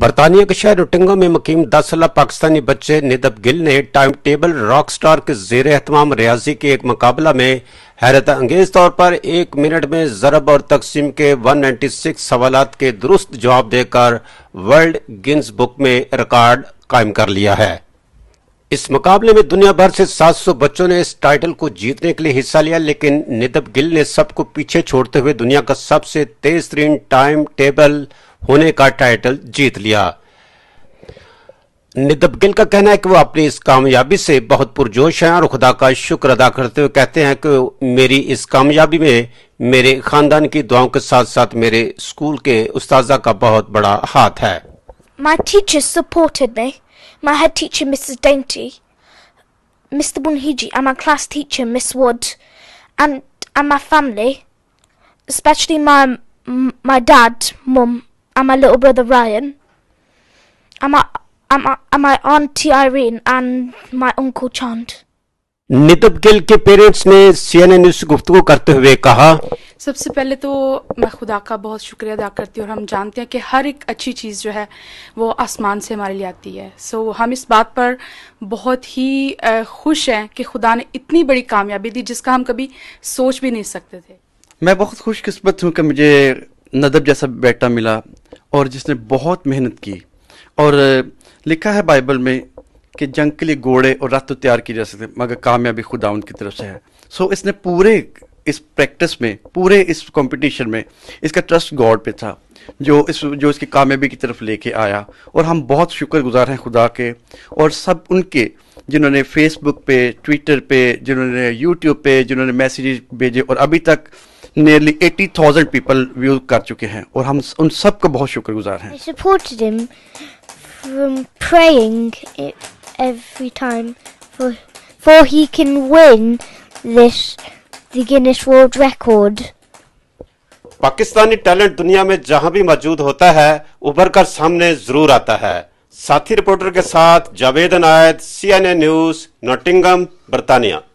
बरतानिया के शहर उटिंगो में मुकीम दस साल पाकिस्तानी बच्चे निदब गिल ने टाइम टेबल रॉक स्टार के जेर एहतमाम रियाजी के एक मुकाबला में हैरत अंगेज तौर पर एक मिनट में जरब और तकसीम के 196 सवाल के दुरुस्त जवाब देकर वर्ल्ड गिन्स बुक में रिकॉर्ड कायम कर लिया है इस मुकाबले में दुनिया भर से 700 बच्चों ने इस टाइटल को जीतने के लिए हिस्सा लिया लेकिन निदब गिल ने सबको पीछे छोड़ते हुए दुनिया का सबसे तेज तरीन टाइम टेबल होने का टाइटल जीत लिया निदब गिल का कहना है कि वो अपनी इस कामयाबी से बहुत पुरजोश हैं और खुदा का शुक्र अदा करते हुए कहते हैं कि मेरी इस कामयाबी में मेरे खानदान की दुआओं के साथ साथ मेरे स्कूल के उस्ताजा का बहुत बड़ा हाथ है My teachers supported me. My head teacher, Mrs. Dainty, Mr. Bunhiji, and my class teacher, Miss Wood, and and my family, especially my my dad, mum, and my little brother Ryan, and my and my, and my auntie Irene and my uncle Chand. नितब Gill के parents ने CNN news से गुफ्तगू करते हुए कहा सबसे पहले तो मैं खुदा का बहुत शुक्रिया अदा करती हूँ और हम जानते हैं कि हर एक अच्छी चीज़ जो है वो आसमान से हमारे लिए आती है सो so, हम इस बात पर बहुत ही खुश हैं कि खुदा ने इतनी बड़ी कामयाबी दी जिसका हम कभी सोच भी नहीं सकते थे मैं बहुत खुशकस्मत हूँ कि मुझे नदब जैसा बेटा मिला और जिसने बहुत मेहनत की और लिखा है बाइबल में कि जंग के लिए घोड़े और रथ तो तैयार किए जा सकते हैं मगर कामयाबी खुदा उनकी तरफ से है सो so, इसने पूरे इस प्रैक्टिस में पूरे इस कंपटीशन में इसका ट्रस्ट गॉड पे था जो इस जो इसकी कामयाबी की तरफ लेके आया और हम बहुत शुक्रगुजार हैं खुदा के और सब उनके जिन्होंने फेसबुक पे ट्विटर पे जिन्होंने यूट्यूब पे जिन्होंने मैसेज भेजे और अभी तक nearly 80,000 people view कर चुके हैं और हम उन सब का बहुत शुक्रगुजार हैं supported him from praying e, every time for for he can win this the Guinness World Record Pakistani talent दुनिया में जहां भी मौजूद होता है उभर कर सामने जरूर आता है साथी रिपोर्टर के साथ Javed Inayat C N A news Nottingham बरतानिया